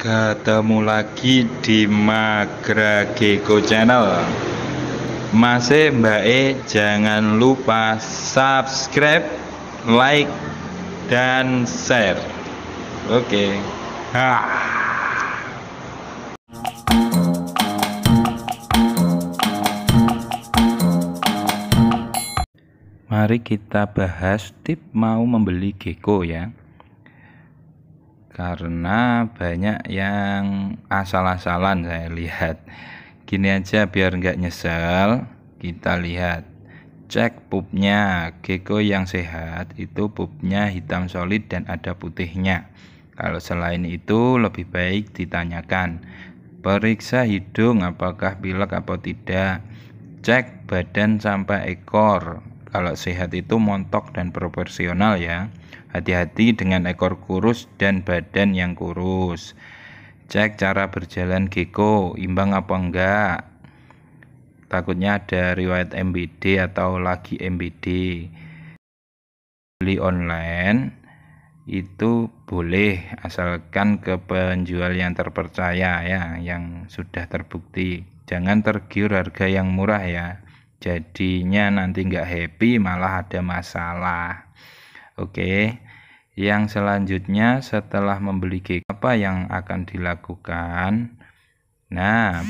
ketemu lagi di Magra Geko channel masih Mbak E jangan lupa subscribe like dan share oke okay. Ah. Mari kita bahas tip mau membeli gecko ya karena banyak yang asal-asalan saya lihat gini aja biar nggak nyesel kita lihat cek pupnya gecko yang sehat itu pupnya hitam solid dan ada putihnya kalau selain itu lebih baik ditanyakan periksa hidung apakah pilek atau tidak cek badan sampai ekor kalau sehat itu montok dan proporsional ya Hati-hati dengan ekor kurus dan badan yang kurus. Cek cara berjalan gecko, imbang apa enggak. Takutnya ada riwayat MBD atau lagi MBD. Beli online itu boleh asalkan ke penjual yang terpercaya ya, yang sudah terbukti. Jangan tergiur harga yang murah ya. Jadinya nanti nggak happy malah ada masalah. Oke. Yang selanjutnya setelah membeli gecko apa yang akan dilakukan? Nah,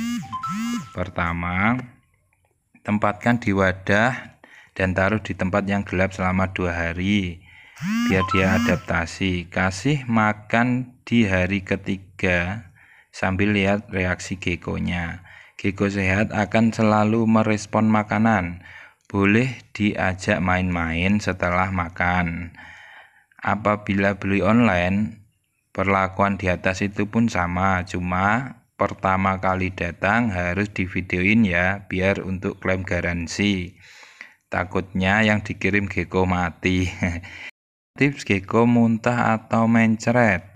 pertama tempatkan di wadah dan taruh di tempat yang gelap selama dua hari biar dia adaptasi. Kasih makan di hari ketiga sambil lihat reaksi gekonya. Gecko sehat akan selalu merespon makanan. Boleh diajak main-main setelah makan. Apabila beli online, perlakuan di atas itu pun sama, cuma pertama kali datang harus divideoin ya biar untuk klaim garansi. Takutnya yang dikirim gecko mati. Tips gecko muntah atau mencret.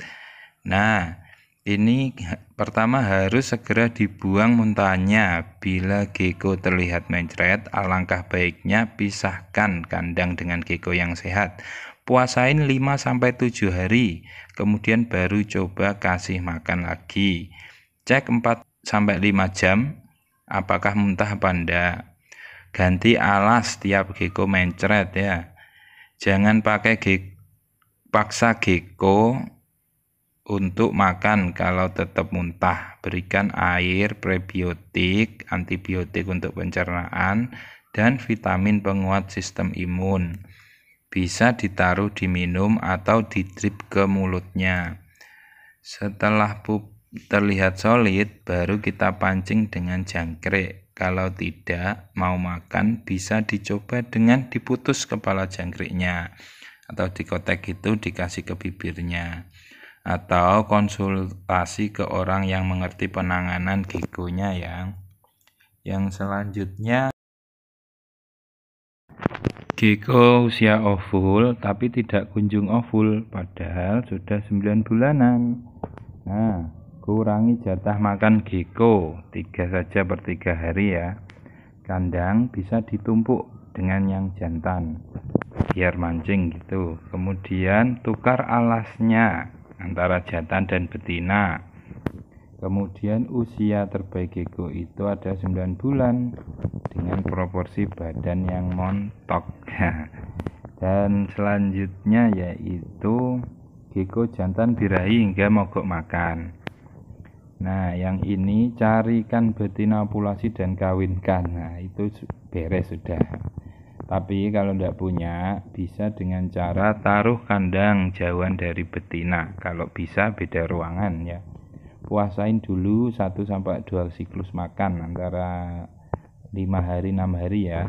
Nah, ini pertama harus segera dibuang muntahnya. Bila gecko terlihat mencret, alangkah baiknya pisahkan kandang dengan gecko yang sehat. Puasain 5-7 hari, kemudian baru coba kasih makan lagi. Cek 4-5 jam apakah muntah apa enggak. Ganti alas tiap gecko mencret ya. Jangan pakai ge paksa gecko untuk makan kalau tetap muntah berikan air prebiotik antibiotik untuk pencernaan dan vitamin penguat sistem imun bisa ditaruh diminum atau didrip ke mulutnya setelah pup terlihat solid baru kita pancing dengan jangkrik kalau tidak mau makan bisa dicoba dengan diputus kepala jangkriknya atau dikotek itu dikasih ke bibirnya atau konsultasi ke orang yang mengerti penanganan gigonya yang yang selanjutnya Giko usia ovul tapi tidak kunjung ovul padahal sudah 9 bulanan. Nah, kurangi jatah makan giko tiga saja per tiga hari ya. Kandang bisa ditumpuk dengan yang jantan biar mancing gitu. Kemudian tukar alasnya antara jantan dan betina. Kemudian usia terbaik gecko itu ada 9 bulan dengan proporsi badan yang montok. Dan selanjutnya yaitu gecko jantan birahi hingga mogok makan. Nah, yang ini carikan betina populasi dan kawinkan. Nah, itu beres sudah. Tapi kalau tidak punya, bisa dengan cara taruh kandang jauhan dari betina. Kalau bisa beda ruangan ya. Puasain dulu 1 sampai 2 siklus makan antara 5 hari 6 hari ya.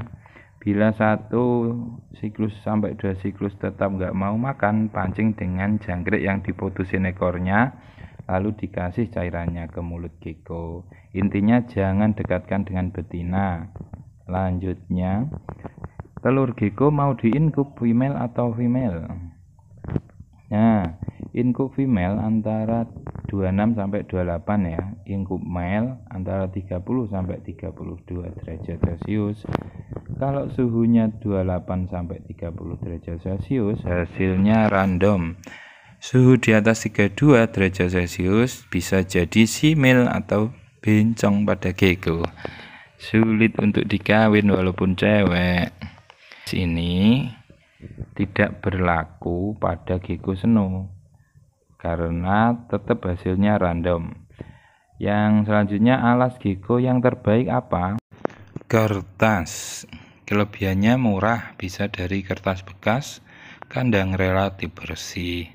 Bila satu siklus sampai dua siklus tetap nggak mau makan, pancing dengan jangkrik yang diputusin ekornya, lalu dikasih cairannya ke mulut gecko. Intinya jangan dekatkan dengan betina. Lanjutnya, telur gecko mau diinkub female atau female nah inkub female antara 26 sampai 28 ya inkub male antara 30 sampai 32 derajat celcius kalau suhunya 28 sampai 30 derajat celcius hasilnya random suhu di atas 32 derajat celcius bisa jadi si male atau bencong pada gecko sulit untuk dikawin walaupun cewek ini tidak berlaku pada Gecko seno karena tetap hasilnya random. Yang selanjutnya alas Gecko yang terbaik apa? Kertas. Kelebihannya murah, bisa dari kertas bekas, kandang relatif bersih.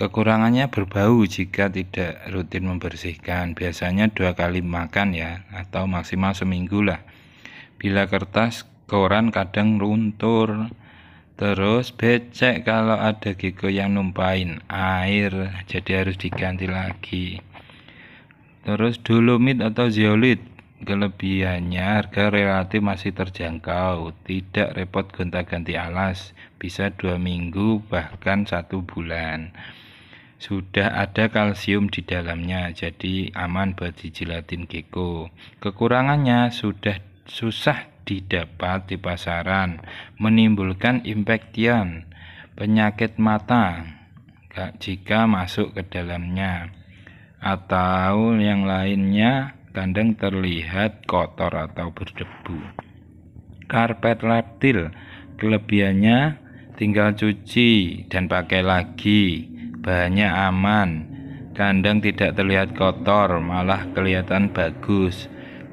Kekurangannya berbau jika tidak rutin membersihkan, biasanya dua kali makan ya, atau maksimal seminggu lah. Bila kertas koran kadang runtur terus becek kalau ada gecko yang numpain air jadi harus diganti lagi terus dolomit atau zeolit kelebihannya harga relatif masih terjangkau tidak repot gonta-ganti alas bisa dua minggu bahkan satu bulan sudah ada kalsium di dalamnya, jadi aman buat dijilatin gecko. Kekurangannya sudah susah didapat di pasaran menimbulkan infection penyakit mata jika masuk ke dalamnya atau yang lainnya kandang terlihat kotor atau berdebu karpet reptil kelebihannya tinggal cuci dan pakai lagi banyak aman kandang tidak terlihat kotor malah kelihatan bagus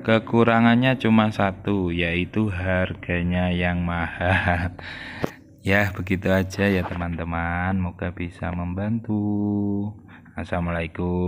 Kekurangannya cuma satu, yaitu harganya yang mahal. ya, begitu aja ya teman-teman. Moga bisa membantu. Assalamualaikum.